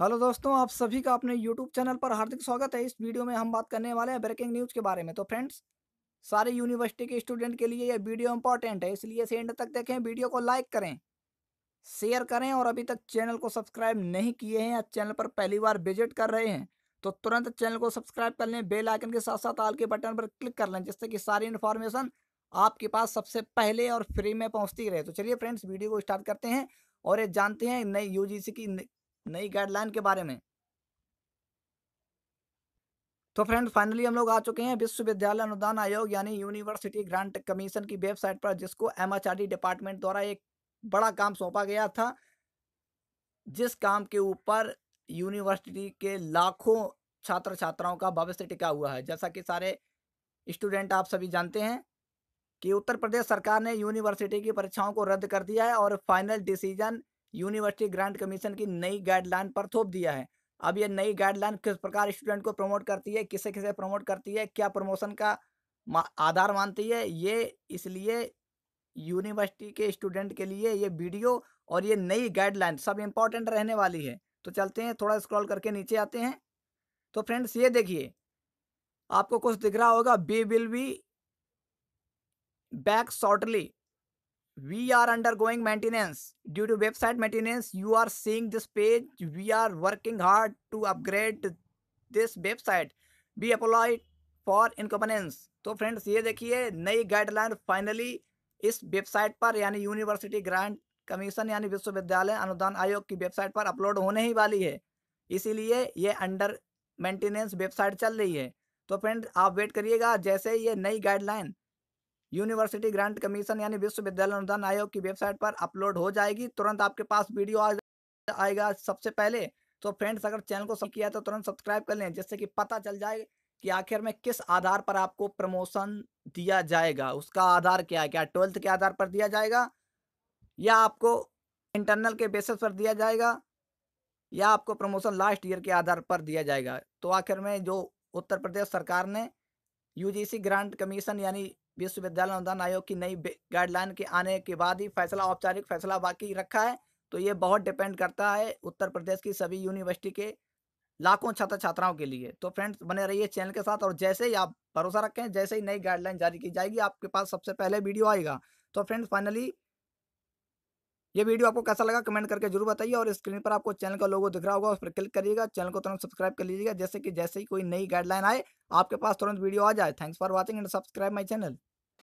hello दोस्तों आप सभी का अपने यूट्यूब चैनल पर हार्दिक स्वागत है इस वीडियो में हम बात करने वाले हैं ब्रेकिंग न्यूज़ के बारे में तो फ्रेंड्स सारे यूनिवर्सिटी के स्टूडेंट के लिए यह वीडियो इंपॉर्टेंट है इसलिए से एंड तक देखें वीडियो को लाइक करें शेयर करें और अभी तक चैनल को सब्सक्राइब नहीं किए हैं या चैनल पर पहली बार विजिट कर रहे हैं तो तुरंत चैनल को सब्सक्राइब कर लें बेल आइकन के साथ साथ आल के बटन पर क्लिक कर लें जिससे कि सारी इन्फॉर्मेशन आपके पास सबसे पहले और फ्री में पहुंचती रहे तो चलिए फ्रेंड्स वीडियो को स्टार्ट करते हैं और ये जानते हैं नई यूजीसी की नई गाइडलाइन के बारे में तो फ्रेंड फाइनली हम लोग आ चुके हैं विश्वविद्यालय अनुदान आयोग यानी यूनिवर्सिटी ग्रांट कमीशन की वेबसाइट पर जिसको एम डिपार्टमेंट द्वारा एक बड़ा काम सौंपा गया था जिस काम के ऊपर यूनिवर्सिटी के लाखों छात्र छात्राओं का भविष्य टिका हुआ है जैसा कि सारे स्टूडेंट आप सभी जानते हैं कि उत्तर प्रदेश सरकार ने यूनिवर्सिटी की परीक्षाओं को रद्द कर दिया है और final decision university grant commission की नई गाइडलाइन पर थोप दिया है अब ये नई गाइडलाइन किस प्रकार स्टूडेंट को प्रमोट करती है किसे किसे प्रमोट करती है क्या प्रमोशन का आधार मानती है ये इसलिए यूनिवर्सिटी के स्टूडेंट के लिए ये वीडियो और ये नई गाइडलाइन सब इम्पॉर्टेंट रहने वाली है तो चलते हैं थोड़ा स्क्रॉल करके नीचे आते हैं तो फ्रेंड्स ये देखिए आपको कुछ दिख रहा होगा we will be back shortly we are undergoing maintenance due to website maintenance you are seeing this page we are working hard to upgrade this website be applied for inconvenience तो friends ये देखिए नई guideline finally इस website पर यानी university grant commission यानी विश्वविद्यालय अनुदान आयोग की वेबसाइट पर अपलोड होने ही वाली है इसीलिए ये अंडर मेंटेनेंस वेबसाइट चल रही है तो फ्रेंड आप वेट करिएगा जैसे ये नई गाइडलाइन यूनिवर्सिटी ग्रांट कमीशन यानी विश्वविद्यालय अनुदान आयोग की वेबसाइट पर अपलोड हो जाएगी तुरंत आपके पास वीडियो आ आएगा सबसे पहले तो फ्रेंड्स अगर चैनल को सब किया तो तुरंत सब्सक्राइब कर लें जिससे कि पता चल जाए कि आखिर में किस आधार पर आपको प्रमोशन दिया जाएगा उसका आधार क्या है क्या ट्वेल्थ के आधार पर दिया जाएगा या आपको इंटरनल के बेसिस पर दिया जाएगा या आपको प्रमोशन लास्ट ईयर के आधार पर दिया जाएगा तो आखिर में जो उत्तर प्रदेश सरकार ने यूजीसी ग्रांट कमीशन यानी विश्वविद्यालय अनुदान आयोग की नई गाइडलाइन के आने के बाद ही फैसला औपचारिक फैसला बाकी रखा है तो ये बहुत डिपेंड करता है उत्तर प्रदेश की सभी यूनिवर्सिटी के लाखों छात्र छात्राओं के लिए तो फ्रेंड्स बने रहिए चैनल के साथ और जैसे ही आप भरोसा रखें जैसे ही नई गाइडलाइन जारी की जाएगी आपके पास सबसे पहले वीडियो आएगा तो फ्रेंड्स फाइनली ये वीडियो आपको कैसा लगा कमेंट करके जरूर बताइए और स्क्रीन पर आपको चैनल का लोगो दिख रहा होगा उस पर क्लिक करिएगा चैनल को तुरंत सब्सक्राइब कर लीजिएगा जैसे कि जैसे ही कोई नई गाइडलाइन आए आपके पास तुरंत वीडियो आ जाए thanks for watching and subscribe my channel